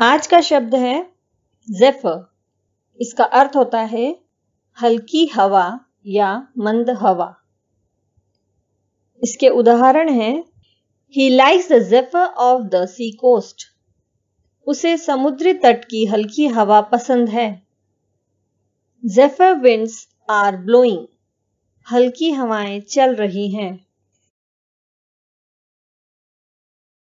आज का शब्द है जेफर इसका अर्थ होता है हल्की हवा या मंद हवा इसके उदाहरण है ही likes the zephyr of the sea coast उसे समुद्री तट की हल्की हवा पसंद है जेफर विंड्स आर ब्लोइंग हल्की हवाएं चल रही हैं